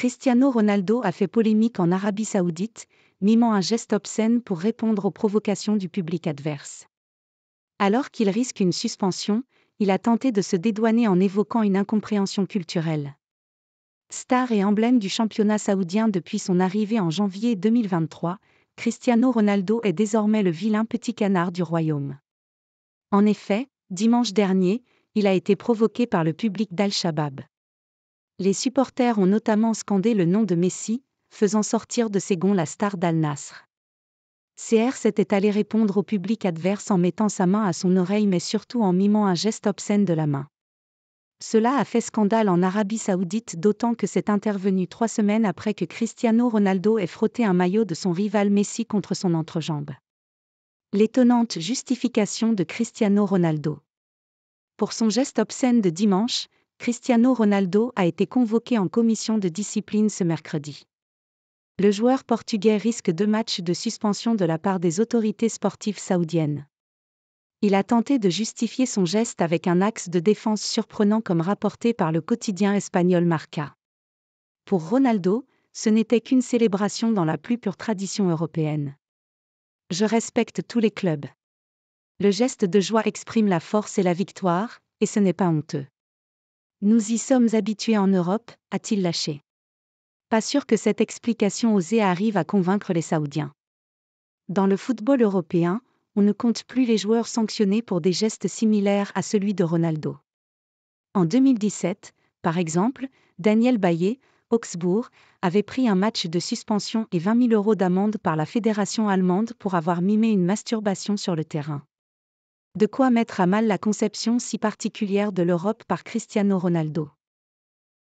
Cristiano Ronaldo a fait polémique en Arabie saoudite, mimant un geste obscène pour répondre aux provocations du public adverse. Alors qu'il risque une suspension, il a tenté de se dédouaner en évoquant une incompréhension culturelle. Star et emblème du championnat saoudien depuis son arrivée en janvier 2023, Cristiano Ronaldo est désormais le vilain petit canard du royaume. En effet, dimanche dernier, il a été provoqué par le public d'Al-Shabaab. Les supporters ont notamment scandé le nom de Messi, faisant sortir de ses gonds la star d'Al Nasr. CR s'était allé répondre au public adverse en mettant sa main à son oreille mais surtout en mimant un geste obscène de la main. Cela a fait scandale en Arabie saoudite d'autant que c'est intervenu trois semaines après que Cristiano Ronaldo ait frotté un maillot de son rival Messi contre son entrejambe. L'étonnante justification de Cristiano Ronaldo. Pour son geste obscène de dimanche, Cristiano Ronaldo a été convoqué en commission de discipline ce mercredi. Le joueur portugais risque deux matchs de suspension de la part des autorités sportives saoudiennes. Il a tenté de justifier son geste avec un axe de défense surprenant comme rapporté par le quotidien espagnol Marca. Pour Ronaldo, ce n'était qu'une célébration dans la plus pure tradition européenne. Je respecte tous les clubs. Le geste de joie exprime la force et la victoire, et ce n'est pas honteux. Nous y sommes habitués en Europe, a-t-il lâché. Pas sûr que cette explication osée arrive à convaincre les Saoudiens. Dans le football européen, on ne compte plus les joueurs sanctionnés pour des gestes similaires à celui de Ronaldo. En 2017, par exemple, Daniel Bayet, Augsbourg, avait pris un match de suspension et 20 000 euros d'amende par la fédération allemande pour avoir mimé une masturbation sur le terrain. De quoi mettre à mal la conception si particulière de l'Europe par Cristiano Ronaldo.